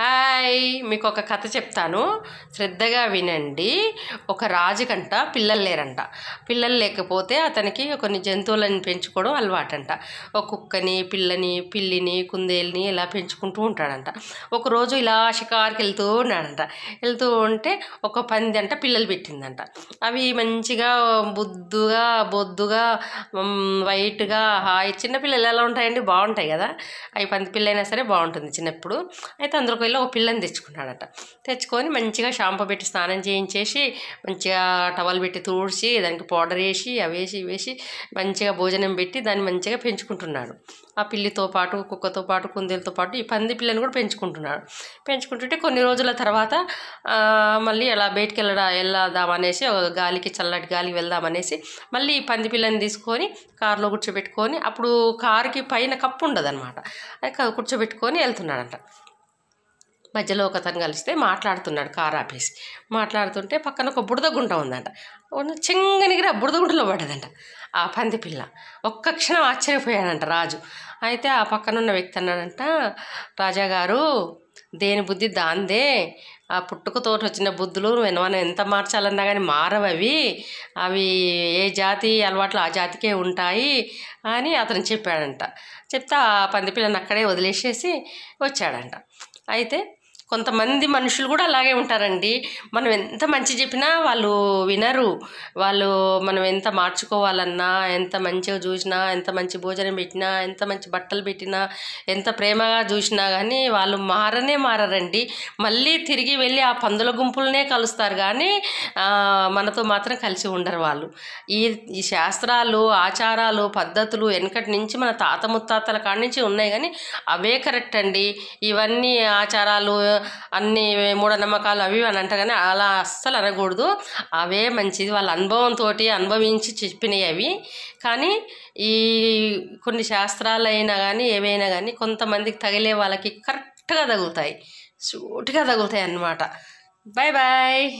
hi మీకు ఒక కథ చెప్తాను శ్రద్ధగా వినండి ఒక రాజుకంట పిల్లలు లేరంట పిల్లలు లేకపోతే అతనికి కొన్ని జంతువులను పెంచుకోవడం అలవాటంట ఒక కుక్కని పిల్లని పిల్లిని కుందేలిని ఇలా పెంచుకుంటూ ఉంటాడంట ఒకరోజు ఇలా షికార్కి వెళ్తూ ఉన్నాడంట వెళ్తూ ఉంటే ఒక పంది అంట పిల్లలు పెట్టిందంట అవి మంచిగా బుద్ధుగా బొద్దుగా వైట్గా హాయ్ చిన్నపిల్లలు ఎలా ఉంటాయండి బాగుంటాయి కదా అవి పంది పిల్లైనా సరే బాగుంటుంది చిన్నప్పుడు అయితే అందరికీ వేలో ఒక పిల్లని తెచ్చుకున్నాడట తెచ్చుకొని మంచిగా షాంపూ పెట్టి స్నానం చేయించేసి మంచిగా టవల్ పెట్టి తుడిచి దానికి పౌడర్ వేసి అవేసి వేసి మంచిగా భోజనం పెట్టి దాన్ని మంచిగా పెంచుకుంటున్నాడు ఆ పిల్లితో పాటు కుక్కతో పాటు కుందేలతో పాటు ఈ పంది పిల్లని కూడా పెంచుకుంటున్నాడు పెంచుకుంటుంటే కొన్ని రోజుల తర్వాత మళ్ళీ అలా బయటికి వెళ్ళడా వెళ్దామనేసి గాలికి చల్లటి గాలికి వెళ్దామనేసి మళ్ళీ ఈ పంది పిల్లని తీసుకొని కారులో కూర్చోబెట్టుకొని అప్పుడు కారుకి పైన కప్పు అనమాట కూర్చోబెట్టుకొని వెళ్తున్నాడంట మధ్యలో ఒక అతను కలిస్తే మాట్లాడుతున్నాడు కారు ఆపేసి మాట్లాడుతుంటే పక్కన ఒక బుడదగుంట ఉందంట చెంగనిగిరి ఆ బుడదగుంటలో పడ్డదంట ఆ పంది పిల్ల ఒక్క క్షణం ఆశ్చర్యపోయాడంట రాజు అయితే ఆ పక్కన ఉన్న వ్యక్తి అన్నాడంట రాజాగారు దేని బుద్ధి దాందే ఆ పుట్టుకతో వచ్చిన బుద్ధులు మనం ఎంత మార్చాలన్నా కానీ మారవు అవి అవి ఏ జాతి అలవాట్లు ఆ జాతికే ఉంటాయి అని అతను చెప్పాడంట చెప్తే ఆ పంది పిల్లని అక్కడే వదిలేసేసి వచ్చాడంట అయితే కొంతమంది మనుషులు కూడా అలాగే ఉంటారండి మనం ఎంత మంచి చెప్పినా వాళ్ళు వినరు వాళ్ళు మనం ఎంత మార్చుకోవాలన్నా ఎంత మంచిగా చూసినా ఎంత మంచి భోజనం పెట్టినా ఎంత మంచి బట్టలు పెట్టినా ఎంత ప్రేమగా చూసినా కానీ వాళ్ళు మారనే మారరండి మళ్ళీ తిరిగి వెళ్ళి ఆ పందుల గుంపులనే కలుస్తారు కానీ మనతో మాత్రం కలిసి ఉండరు వాళ్ళు ఈ ఈ శాస్త్రాలు ఆచారాలు పద్ధతులు వెనకటి నుంచి మన తాత ముత్తాతల కాడి నుంచి ఉన్నాయి కానీ అవే కరెక్ట్ అండి ఇవన్నీ ఆచారాలు అన్ని మూఢనమ్మకాలు అవి అని అంటారు కానీ అలా అస్సలు అనకూడదు అవే మంచిది వాళ్ళ అనుభవంతో అనుభవించి చెప్పినవి అవి కానీ ఈ కొన్ని శాస్త్రాలైనా కానీ ఏవైనా కానీ కొంతమందికి తగిలే వాళ్ళకి కరెక్ట్గా తగులుతాయి సూటిగా తగులుతాయి అన్నమాట బాయ్ బాయ్